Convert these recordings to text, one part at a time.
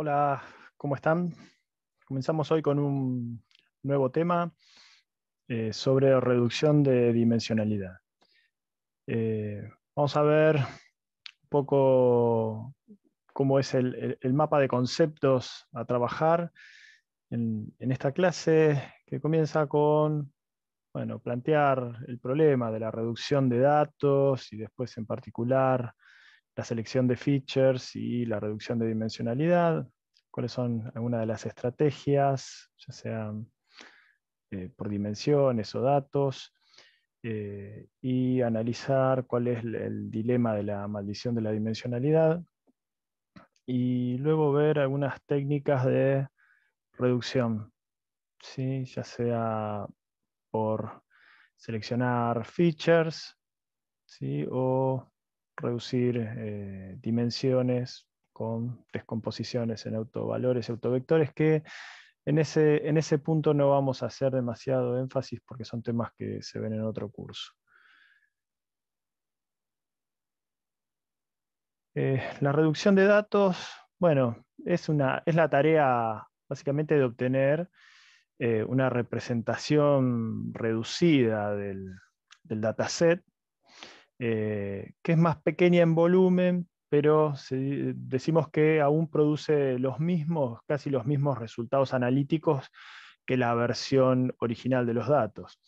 Hola, ¿cómo están? Comenzamos hoy con un nuevo tema eh, sobre reducción de dimensionalidad. Eh, vamos a ver un poco cómo es el, mapa de conceptos a trabajar en, en, esta clase que comienza con bueno, plantear el problema de la reducción de datos y después en particular la selección de features y la reducción de dimensionalidad, cuáles son algunas de las estrategias, ya sean eh, por dimensiones o datos, eh, y analizar cuál es el, dilema de la maldición de la dimensionalidad, y luego ver algunas técnicas de reducción, ya sea por seleccionar features, ¿sí? o reducir eh, dimensiones con descomposiciones en autovalores y autovectores que en ese, en ese punto no vamos a hacer demasiado énfasis porque son temas que se ven en otro curso. Eh, la reducción de datos, bueno, es, una, es la tarea básicamente de obtener eh, una representación reducida del, del dataset eh, que es más pequeña en volumen, pero decimos que aún produce los mismos, casi los mismos resultados analíticos que la versión original de los datos.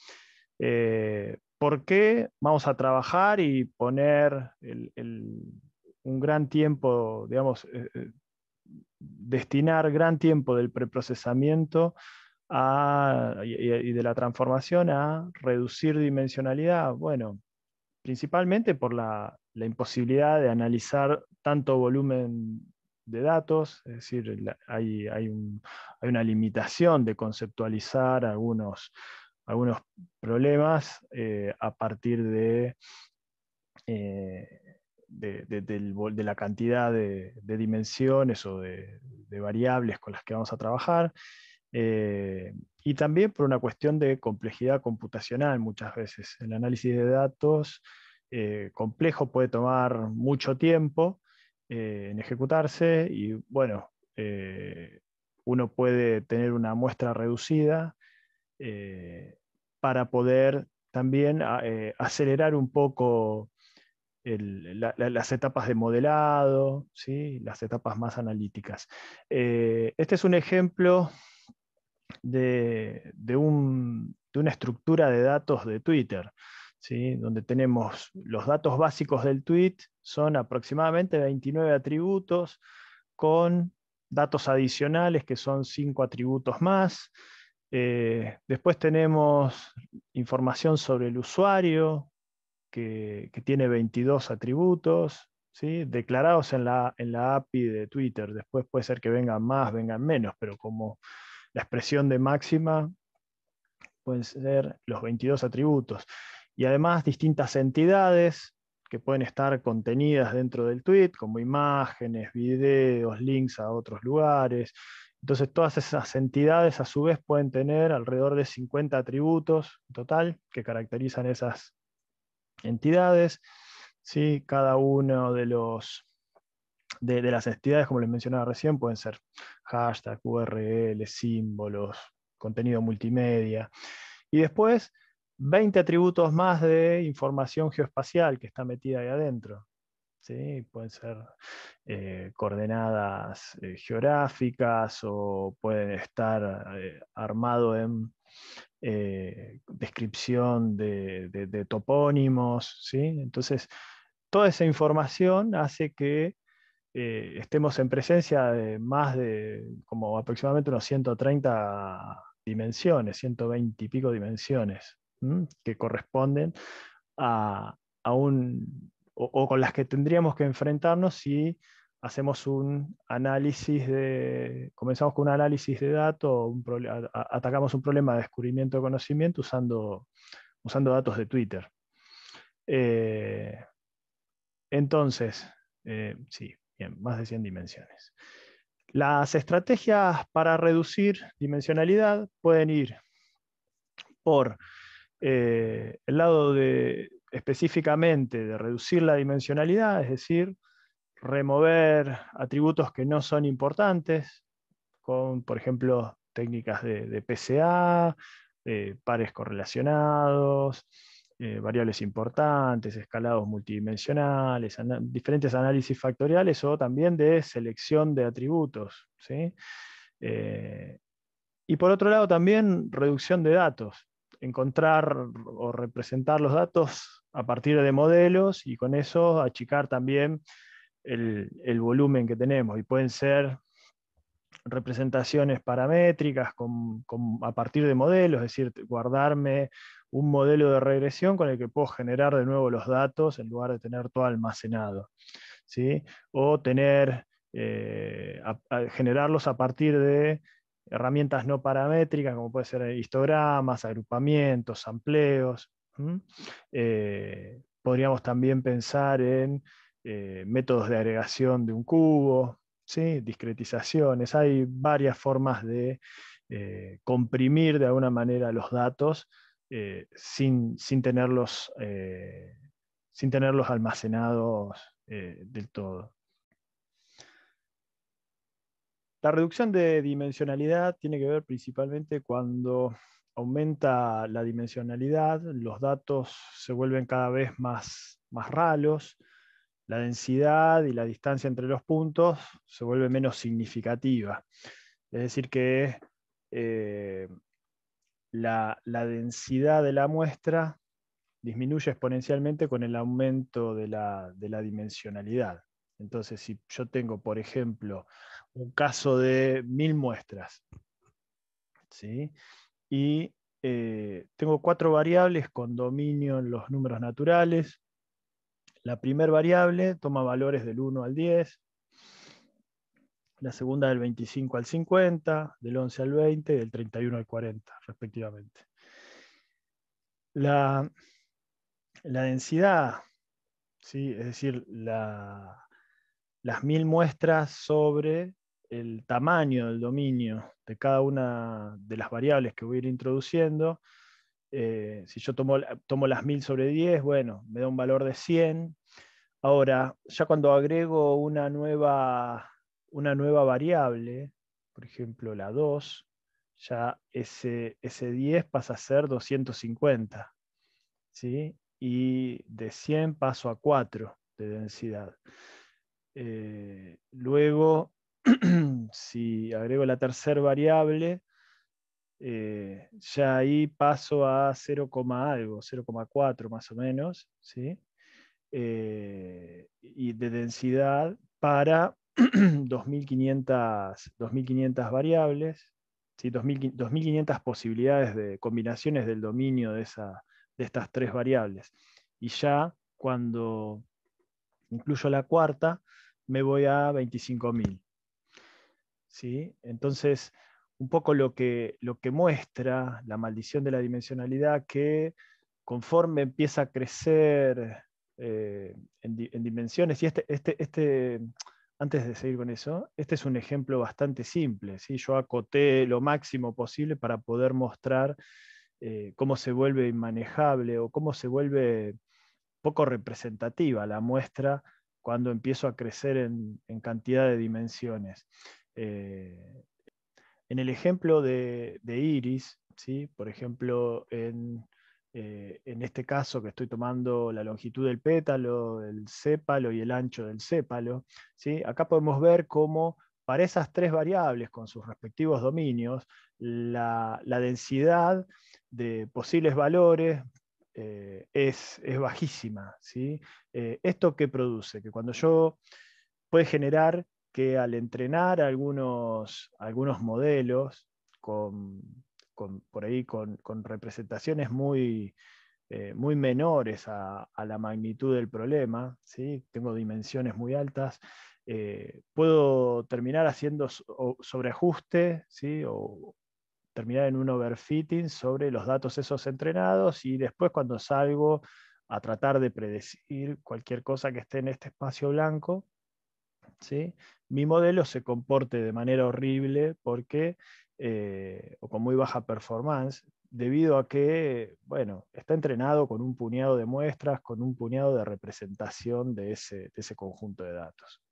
Eh, ¿Por qué vamos a trabajar y poner un gran tiempo, digamos, eh, destinar gran tiempo del preprocesamiento y de la transformación a reducir dimensionalidad? Bueno, principalmente por la, imposibilidad de analizar tanto volumen de datos, es decir, hay, una limitación de conceptualizar algunos, problemas eh, a partir eh, de, la cantidad de, dimensiones o de, variables con las que vamos a trabajar. Eh, y también por una cuestión de complejidad computacional muchas veces. El análisis de datos eh, complejo puede tomar mucho tiempo eh, en ejecutarse y bueno, uno puede tener una muestra reducida para poder también ah, acelerar un poco las etapas de modelado, ¿sí? las etapas más analíticas. este es un ejemplo de, una estructura de datos de Twitter. donde tenemos los datos básicos del tweet, son aproximadamente 29 atributos con datos adicionales que son 5 atributos más. Eh, después tenemos información sobre el usuario que, tiene 22 atributos. declarados en la API de Twitter. Después puede ser que vengan más, vengan menos, pero como la expresión de máxima pueden ser los 22 atributos. Y además distintas entidades que pueden estar contenidas dentro del tweet, como imágenes, videos, links a otros lugares. Entonces todas esas entidades a su vez pueden tener alrededor de 50 atributos total que caracterizan esas entidades. Cada uno de los de, las entidades, como les mencionaba recién, pueden ser hashtag, URL, símbolos, contenido multimedia. Y después, 20 atributos más de información geoespacial que está metida ahí adentro. ¿Sí? Pueden ser eh, coordenadas eh, geográficas o pueden estar armados eh, armado en descripción de, de, topónimos. ¿sí? Entonces, toda esa información hace que eh, estemos en presencia de más de como aproximadamente unos 130 dimensiones, 120 y pico dimensiones, que corresponden a, a un, o, con las que tendríamos que enfrentarnos si hacemos un análisis de, comenzamos con un análisis de datos, atacamos un problema de descubrimiento de conocimiento usando, usando datos de Twitter. Eh, entonces, eh, sí, más de 100 dimensiones. Las estrategias para reducir dimensionalidad pueden ir por eh, el lado de, específicamente de reducir la dimensionalidad, es decir, remover atributos que no son importantes, con, por ejemplo, técnicas de, PCA, pares correlacionados, eh, variables importantes, escalados multidimensionales, diferentes análisis factoriales o también de selección de atributos. Eh, y por otro lado también reducción de datos, encontrar o representar los datos a partir de modelos y con eso achicar también el, volumen que tenemos. Y pueden ser representaciones paramétricas a partir de modelos, es decir, guardarme un modelo de regresión con el que puedo generar de nuevo los datos en lugar de tener todo almacenado. ¿sí? O tener, eh, generarlos a partir de herramientas no paramétricas, como puede ser histogramas, agrupamientos, amplios. Eh, podríamos también pensar en eh, métodos de agregación de un cubo, ¿sí? discretizaciones. Hay varias formas de comprimir de alguna manera los datos eh, sin, tenerlos, eh, sin tenerlos almacenados eh, del todo. La reducción de dimensionalidad tiene que ver principalmente cuando aumenta la dimensionalidad, los datos se vuelven cada vez más, más raros, la densidad y la distancia entre los puntos se vuelve menos significativa. Es decir, que la, densidad de la muestra disminuye exponencialmente con el aumento de la, dimensionalidad. Entonces, si yo tengo, por ejemplo, un caso de mil muestras, y eh, tengo cuatro variables con dominio en los números naturales, la primera variable toma valores del 1 al 10, la segunda del 25 al 50, del 11 al 20 y del 31 al 40, respectivamente. La, densidad, ¿sí? es decir, la, las mil muestras sobre el tamaño del dominio de cada una de las variables que voy a ir introduciendo. Eh, si yo tomo, tomo las mil sobre 10, bueno, me da un valor de 100. Ahora, ya cuando agrego una nueva una nueva variable, por ejemplo la 2, ya ese, ese 10 pasa a ser 250. ¿sí? Y de 100 paso a 4 de densidad. Eh, luego, si agrego la tercera variable, eh, ya ahí paso a 0, algo, 0,4 más o menos, ¿sí? Eh, y de densidad para 2.500, 2500 variables, ¿sí? 2.500 posibilidades de combinaciones del dominio de, esa, de estas tres variables. Y ya cuando incluyo la cuarta, me voy a 25.000. ¿Sí? Entonces, un poco lo que, lo que muestra la maldición de la dimensionalidad, que conforme empieza a crecer eh, en, dimensiones, y este, este, este, antes de seguir con eso, este es un ejemplo bastante simple. ¿sí? Yo acoté lo máximo posible para poder mostrar eh, cómo se vuelve inmanejable o cómo se vuelve poco representativa la muestra cuando empiezo a crecer en, cantidad de dimensiones. Eh, en el ejemplo de, Iris, ¿sí? por ejemplo, en eh, en este caso que estoy tomando la longitud del pétalo, el sépalo y el ancho del sépalo, ¿sí? acá podemos ver cómo para esas tres variables con sus respectivos dominios, la, densidad de posibles valores eh, es, bajísima. ¿sí? Eh, ¿Esto qué produce? Que cuando yo puede generar que al entrenar algunos, algunos modelos con con, por ahí con, representaciones muy, eh, muy menores a, la magnitud del problema, ¿sí? tengo dimensiones muy altas, eh, puedo terminar haciendo sobreajuste ¿sí? o terminar en un overfitting sobre los datos esos entrenados y después cuando salgo a tratar de predecir cualquier cosa que esté en este espacio blanco, ¿sí? mi modelo se comporte de manera horrible porque eh, o con muy baja performance, debido a que, bueno, está entrenado con un puñado de muestras, con un puñado de representación de ese, de ese conjunto de datos.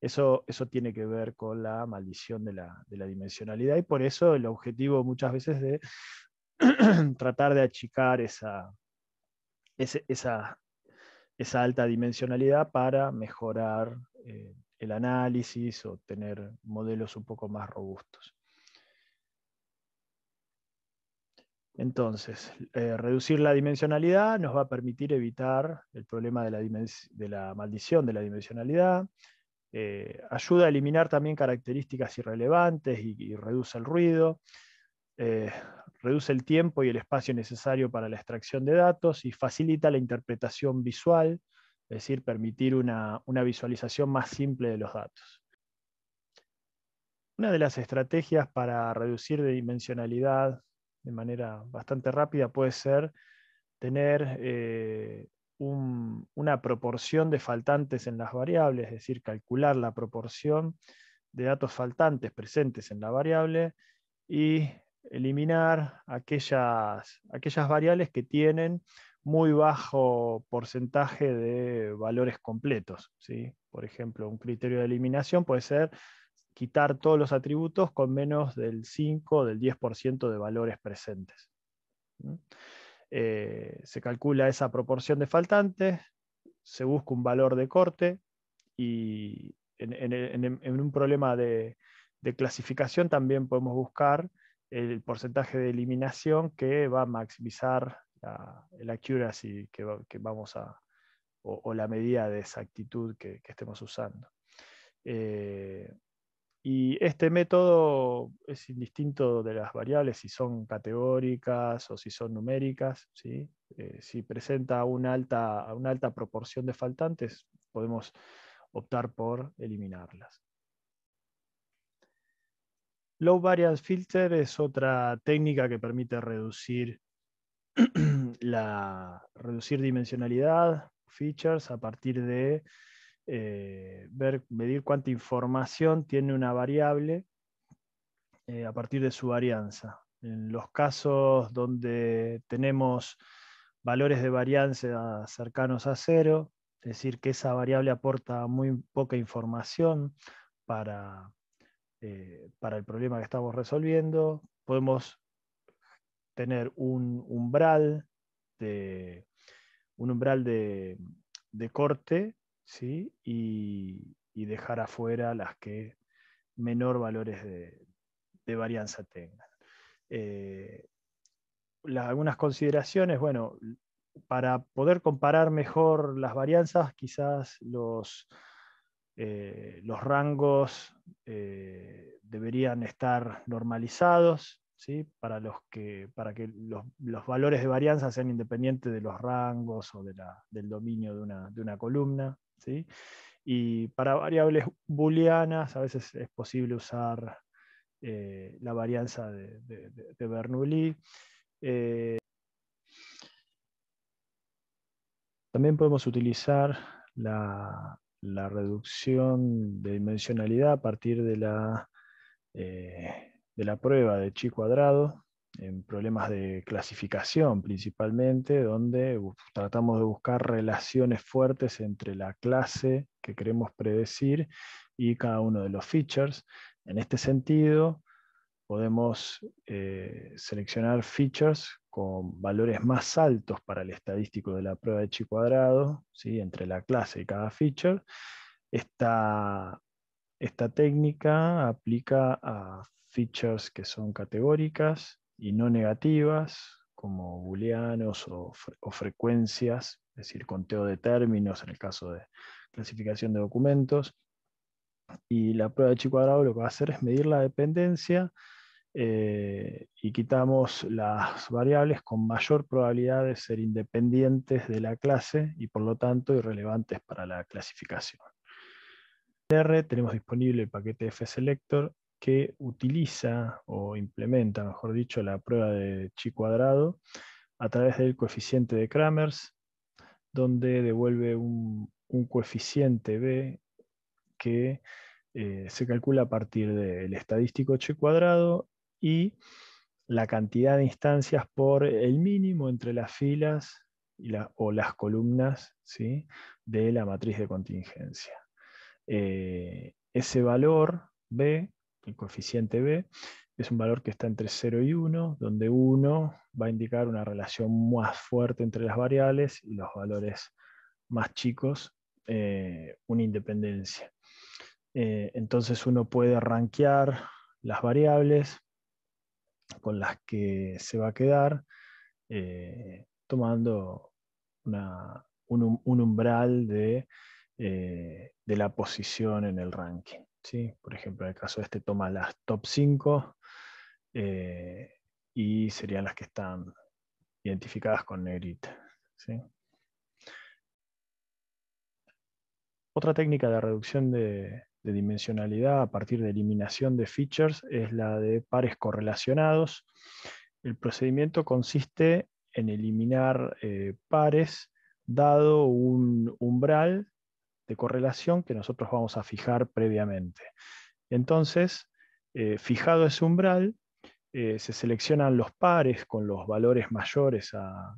Eso, tiene que ver con la maldición de la, de dimensionalidad y por eso el objetivo muchas veces de tratar de achicar esa, alta dimensionalidad para mejorar eh, el análisis o tener modelos un poco más robustos. Entonces, eh, reducir la dimensionalidad nos va a permitir evitar el problema de la, maldición de la dimensionalidad, eh, ayuda a eliminar también características irrelevantes y, reduce el ruido, eh, reduce el tiempo y el espacio necesario para la extracción de datos y facilita la interpretación visual, es decir, permitir una, visualización más simple de los datos. Una de las estrategias para reducir la dimensionalidad de manera bastante rápida puede ser tener eh, una proporción de faltantes en las variables, es decir, calcular la proporción de datos faltantes presentes en la variable y eliminar aquellas, aquellas variables que tienen muy bajo porcentaje de valores completos. ¿sí? Por ejemplo, un criterio de eliminación puede ser quitar todos los atributos con menos del 5 o del 10% de valores presentes. Eh, se calcula esa proporción de faltantes, se busca un valor de corte y en, un problema de, clasificación también podemos buscar el porcentaje de eliminación que va a maximizar la, el accuracy que, vamos a, o, la medida de exactitud que, que estemos usando. Eh, y este método es indistinto de las variables, si son categóricas o si son numéricas. Eh, si presenta una alta, una alta proporción de faltantes, podemos optar por eliminarlas. Low Variance Filter es otra técnica que permite reducir, la, reducir dimensionalidad, features, a partir de eh, ver, medir cuánta información tiene una variable eh, a partir de su varianza. En los casos donde tenemos valores de varianza cercanos a cero, es decir, que esa variable aporta muy poca información para, eh, el problema que estamos resolviendo, podemos tener un umbral de, un umbral de corte y, dejar afuera las que menor valores de, varianza tengan. Eh, algunas consideraciones, bueno, para poder comparar mejor las varianzas, quizás los, eh, los rangos eh, deberían estar normalizados. Para, los que, para que los, valores de varianza sean independientes de los rangos o del dominio de una columna. Y para variables booleanas a veces es posible usar eh, la varianza de, Bernoulli. Eh, también podemos utilizar la, reducción de dimensionalidad a partir de la eh, prueba de chi cuadrado en problemas de clasificación principalmente, donde tratamos de buscar relaciones fuertes entre la clase que queremos predecir y cada uno de los features. En este sentido, podemos eh, seleccionar features con valores más altos para el estadístico de la prueba de chi cuadrado, entre la clase y cada feature. esta técnica aplica a features que son categóricas, y no negativas, como booleanos o, o, frecuencias, es decir, conteo de términos en el caso de clasificación de documentos. Y la prueba de chi cuadrado lo que va a hacer es medir la dependencia eh, y quitamos las variables con mayor probabilidad de ser independientes de la clase y por lo tanto irrelevantes para la clasificación. R tenemos disponible el paquete F-Selector que utiliza o implementa, mejor dicho, la prueba de chi cuadrado a través del coeficiente de Kramers, donde devuelve un, coeficiente b que eh, se calcula a partir del estadístico chi cuadrado y la cantidad de instancias por el mínimo entre las filas o las columnas ¿sí? de la matriz de contingencia. Eh, ese valor B el coeficiente B, es un valor que está entre 0 y 1, donde 1 va a indicar una relación más fuerte entre las variables y los valores más chicos, eh, una independencia. Eh, entonces uno puede rankear las variables con las que se va a quedar, eh, tomando un, umbral de, de la posición en el ranking. ¿sí? Por ejemplo, en el caso de este toma las top 5 eh, y serían las que están identificadas con negrita. Otra técnica de reducción de, dimensionalidad a partir de eliminación de features es la de pares correlacionados. El procedimiento consiste en eliminar eh, pares dado un umbral correlación que nosotros vamos a fijar previamente. Entonces, eh, fijado ese umbral, eh, se seleccionan los pares con los valores mayores a,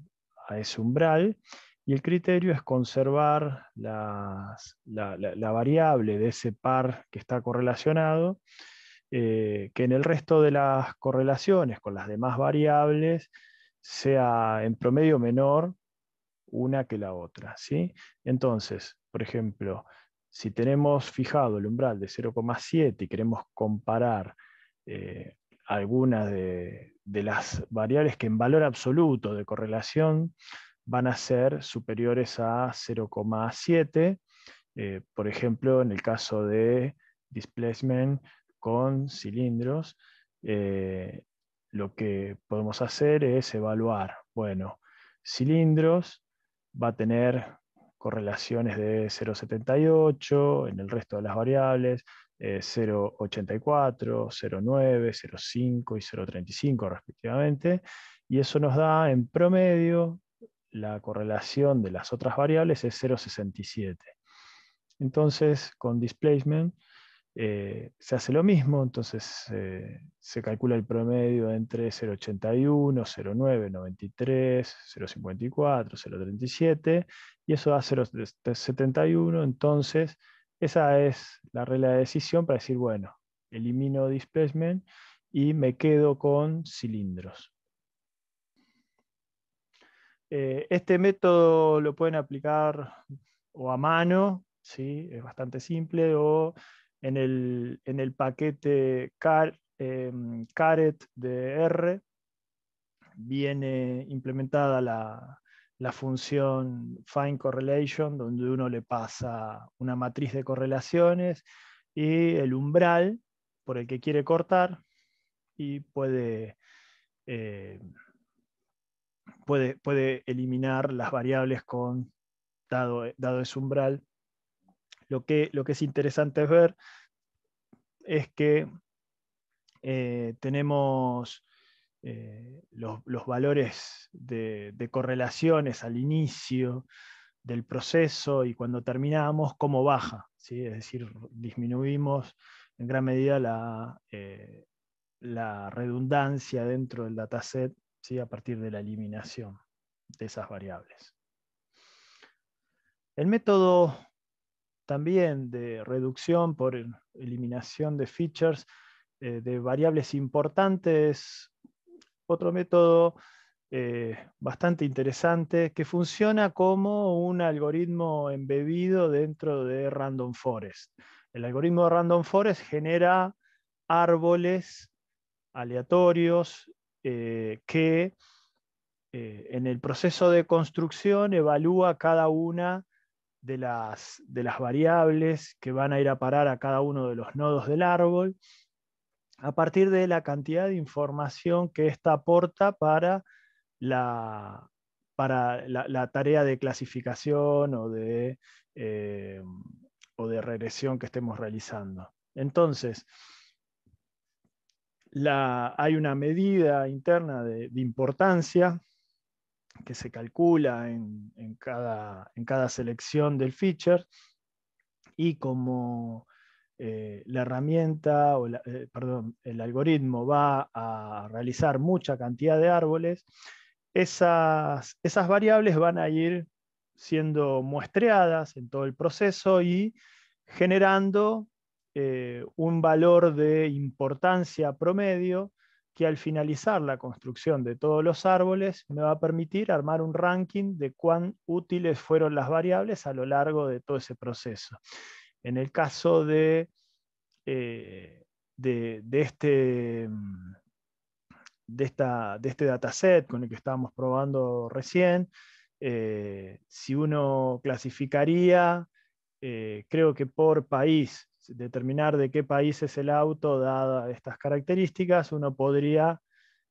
ese umbral y el criterio es conservar la, variable de ese par que está correlacionado, eh, que en el resto de las correlaciones con las demás variables sea en promedio menor una que la otra. ¿sí? Entonces, por ejemplo, si tenemos fijado el umbral de 0,7 y queremos comparar eh, algunas de, las variables que en valor absoluto de correlación van a ser superiores a 0,7, eh, por ejemplo, en el caso de displacement con cilindros, eh, lo que podemos hacer es evaluar, bueno, cilindros va a tener correlaciones de 0,78 en el resto de las variables, 0,84, 0,9, 0,5 y 0,35 respectivamente. Y eso nos da en promedio la correlación de las otras variables es 0,67. Entonces, con displacement eh, se hace lo mismo, entonces eh, se calcula el promedio entre 0,81, 0,9, 93, 0,54, 0,37 y eso da 0,71, este, entonces esa es la regla de decisión para decir, bueno, elimino displacement y me quedo con cilindros. Eh, este método lo pueden aplicar o a mano, ¿sí? es bastante simple, o en el, paquete em, Caret de R viene implementada la, función findCorrelation, correlation, donde uno le pasa una matriz de correlaciones y el umbral por el que quiere cortar y puede, eh, puede, puede eliminar las variables con, dado, dado ese umbral, lo que, lo que es interesante ver es que eh, tenemos eh, los, valores de, correlaciones al inicio del proceso y cuando terminamos, cómo baja. ¿sí? Es decir, disminuimos en gran medida la, eh, la redundancia dentro del dataset ¿sí? a partir de la eliminación de esas variables. El método también de reducción por eliminación de features eh, de variables importantes. Otro método eh, bastante interesante que funciona como un algoritmo embebido dentro de Random Forest. El algoritmo de Random Forest genera árboles aleatorios eh, que en el proceso de construcción evalúa cada una de las, variables que van a ir a parar a cada uno de los nodos del árbol, a partir de la cantidad de información que ésta aporta para la, para la, tarea de clasificación eh, o de, regresión que estemos realizando. Entonces, hay una medida interna de importancia que se calcula en, cada, selección del feature y como eh, la herramienta, o eh, el algoritmo va a realizar mucha cantidad de árboles, esas, variables van a ir siendo muestreadas en todo el proceso y generando eh, un valor de importancia promedio que al finalizar la construcción de todos los árboles me va a permitir armar un ranking de cuán útiles fueron las variables a lo largo de todo ese proceso. En el caso de, eh, de, este, de, de este dataset con el que estábamos probando recién, eh, si uno clasificaría, eh, creo que por país, determinar de qué país es el auto, dada estas características, uno podría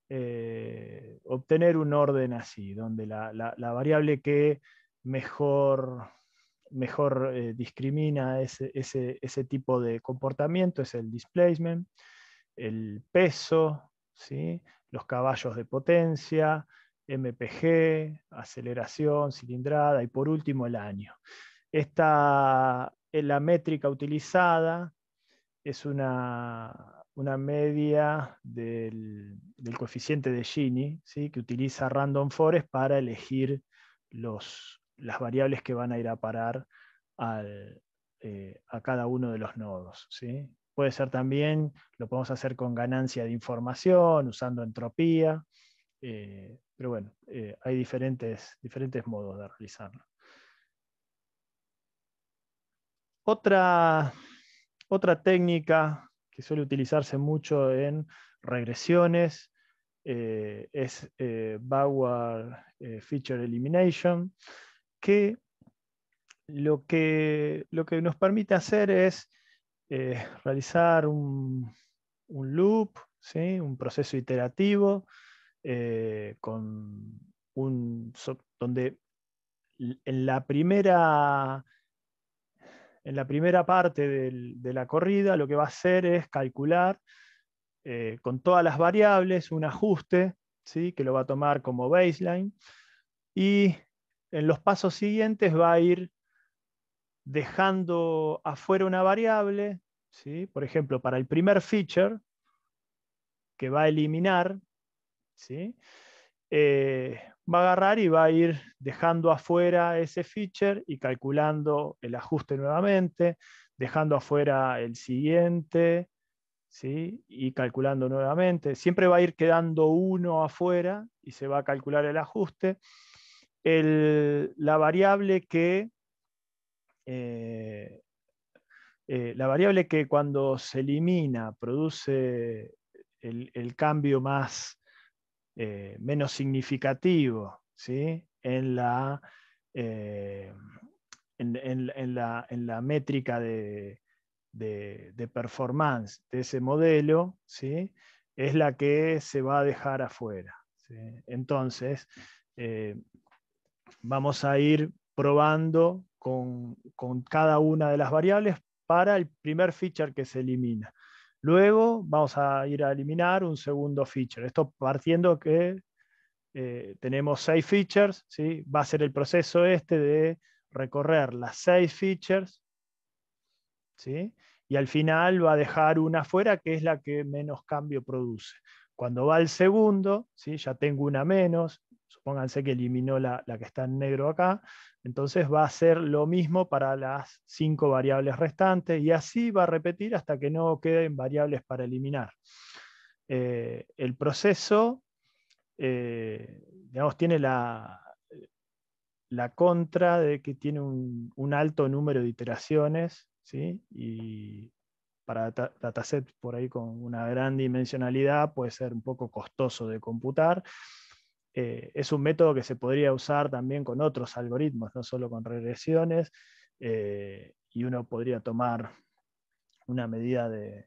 eh, obtener un orden así, donde la, variable que mejor, mejor eh, discrimina ese, ese, tipo de comportamiento es el displacement, el peso, los caballos de potencia, MPG, aceleración, cilindrada y por último el año. Esta, eh, la métrica utilizada es una, una media del, coeficiente de Gini, ¿sí? que utiliza Random Forest para elegir los, las variables que van a ir a parar eh, a cada uno de los nodos. ¿sí? Puede ser también, lo podemos hacer con ganancia de información, usando entropía, eh, pero bueno, hay diferentes, diferentes modos de realizarlo. Otra, otra técnica que suele utilizarse mucho en regresiones eh, es eh, Backward eh, Feature Elimination, que lo, que lo, que nos permite hacer es eh, realizar un, loop, ¿sí? un proceso iterativo, con un, donde en la primera en la primera parte de la corrida lo que va a hacer es calcular eh, con todas las variables un ajuste, ¿sí? que lo va a tomar como baseline, y en los pasos siguientes va a ir dejando afuera una variable, por ejemplo, para el primer feature, que va a eliminar, eh, va a agarrar y va a ir dejando afuera ese feature y calculando el ajuste nuevamente, dejando afuera el siguiente, ¿sí? y calculando nuevamente. Siempre va a ir quedando uno afuera y se va a calcular el ajuste. la variable que... Eh, eh, la variable que cuando se elimina produce el, el cambio más eh, menos significativo eh, en, la, métrica de, performance de ese modelo, es la que se va a dejar afuera. Entonces, eh, vamos a ir probando con, con, cada una de las variables para el primer feature que se elimina. Luego vamos a ir a eliminar un segundo feature. Esto partiendo que eh, tenemos seis features, ¿sí? va a ser el proceso este de recorrer las seis features, ¿sí? y al final va a dejar una afuera que es la que menos cambio produce. Cuando va el segundo, ¿sí? ya tengo una menos, supónganse que eliminó la, que está en negro acá, entonces va a ser lo mismo para las cinco variables restantes y así va a repetir hasta que no queden variables para eliminar. Eh, el proceso, eh, tiene la, contra de que tiene un, alto número de iteraciones, ¿sí? y para dataset por ahí con una gran dimensionalidad puede ser un poco costoso de computar. Eh, es un método que se podría usar también con otros algoritmos, no solo con regresiones, eh, y uno podría tomar una medida de,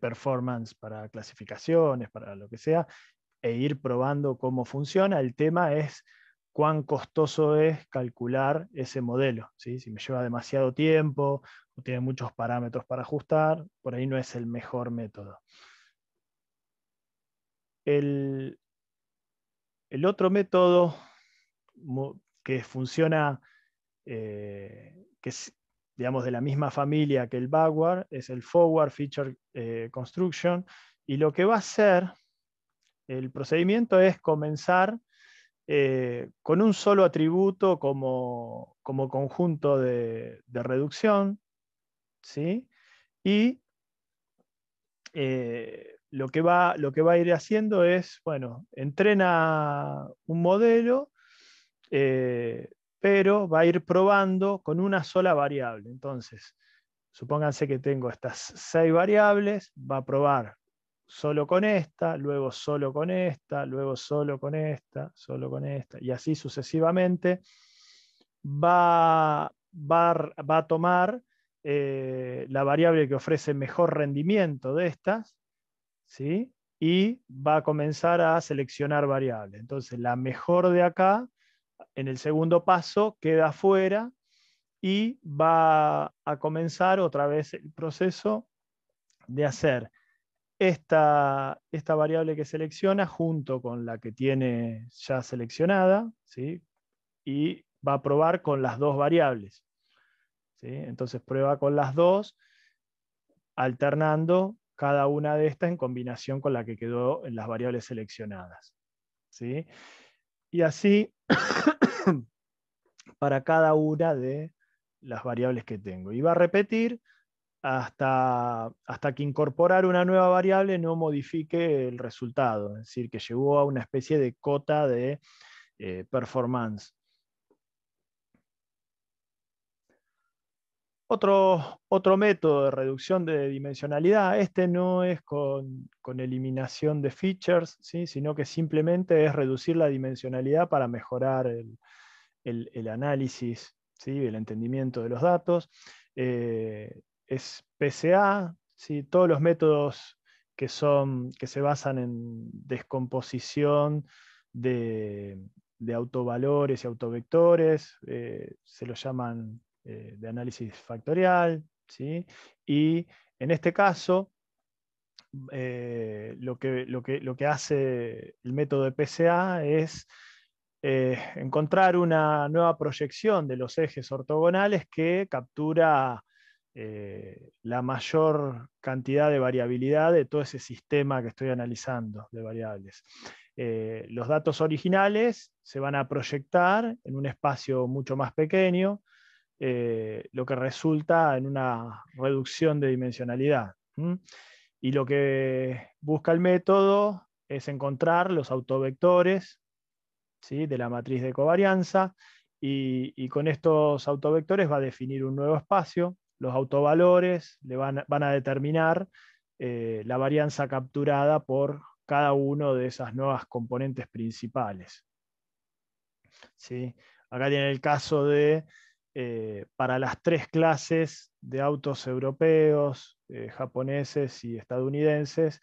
performance para clasificaciones, para lo que sea, e ir probando cómo funciona. El tema es cuán costoso es calcular ese modelo. Si me lleva demasiado tiempo o tiene muchos parámetros para ajustar, por ahí no es el mejor método. El, el otro método que funciona, eh, que es digamos, de la misma familia que el backward, es el forward feature eh, construction, y lo que va a hacer el procedimiento es comenzar eh, con un solo atributo como, conjunto de, reducción, ¿sí? y lo que, va, lo que va a ir haciendo es, bueno, entrena un modelo, eh, pero va a ir probando con una sola variable. Entonces, supónganse que tengo estas seis variables, va a probar solo con esta, luego solo con esta, luego solo con esta, solo con esta, y así sucesivamente, va, va, a tomar eh, la variable que ofrece mejor rendimiento de estas y va a comenzar a seleccionar variables. Entonces, la mejor de acá, en el segundo paso, queda fuera y va a comenzar otra vez el proceso de hacer esta, esta variable que selecciona junto con la que tiene ya seleccionada, ¿sí? y va a probar con las dos variables. ¿sí? Entonces prueba con las dos, alternando cada una de estas en combinación con la que quedó en las variables seleccionadas. ¿sí? Y así para cada una de las variables que tengo. Y va a repetir hasta, hasta que incorporar una nueva variable no modifique el resultado, es decir, que llegó a una especie de cota de eh, performance Otro, otro método de reducción de dimensionalidad, este no es con, eliminación de features, ¿sí? sino que simplemente es reducir la dimensionalidad para mejorar el, análisis, ¿sí? el entendimiento de los datos. Eh, es PCA, todos los métodos que, son, que se basan en descomposición de, de autovalores y autovectores, eh, se los llaman eh, de análisis factorial. ¿sí? Y en este caso, eh, lo, que, hace el método de PCA es eh, encontrar una nueva proyección de los ejes ortogonales que captura la mayor cantidad de variabilidad de todo ese sistema que estoy analizando de variables. los datos originales se van a proyectar en un espacio mucho más pequeño, eh, lo que resulta en una reducción de dimensionalidad. Y lo que busca el método es encontrar los autovectores de la matriz de covarianza y, con estos autovectores va a definir un nuevo espacio. Los autovalores le van, a determinar eh, la varianza capturada por cada uno de esas nuevas componentes principales. ¿Sí? Acá tiene el caso de eh, para las tres clases de autos europeos, eh, japoneses y estadounidenses,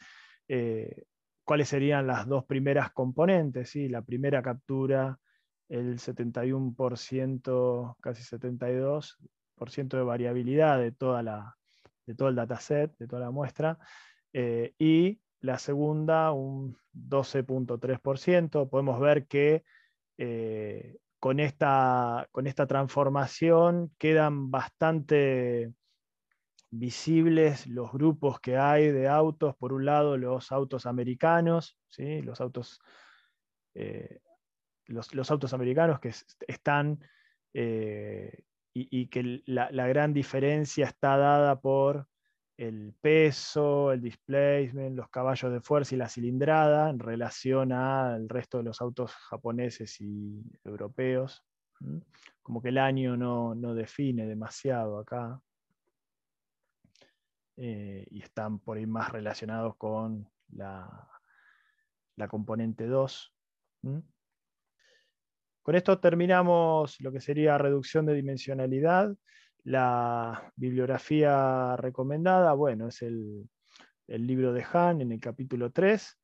eh, cuáles serían las dos primeras componentes. ¿sí? La primera captura el 71%, casi 72% de variabilidad de, toda la, todo el dataset, de toda la muestra, y la segunda un 12.3%. Podemos ver que con esta, con esta transformación quedan bastante visibles los grupos que hay de autos. Por un lado, los autos americanos, ¿sí? los, autos, eh, los, autos americanos que están eh, y, que la, gran diferencia está dada por el peso, el displacement, los caballos de fuerza y la cilindrada en relación al resto de los autos japoneses y europeos. Como que el año no, define demasiado acá. Eh, y están por ahí más relacionados con la, componente 2. Con esto terminamos lo que sería reducción de dimensionalidad. La bibliografía recomendada, bueno, es el, libro de Han en el capítulo 3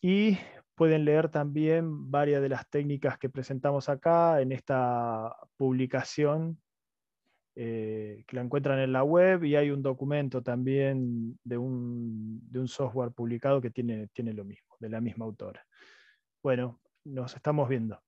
y pueden leer también varias de las técnicas que presentamos acá en esta publicación eh, que la encuentran en la web y hay un documento también de un, de un software publicado que tiene, tiene lo mismo, de la misma autora. Bueno, nos estamos viendo.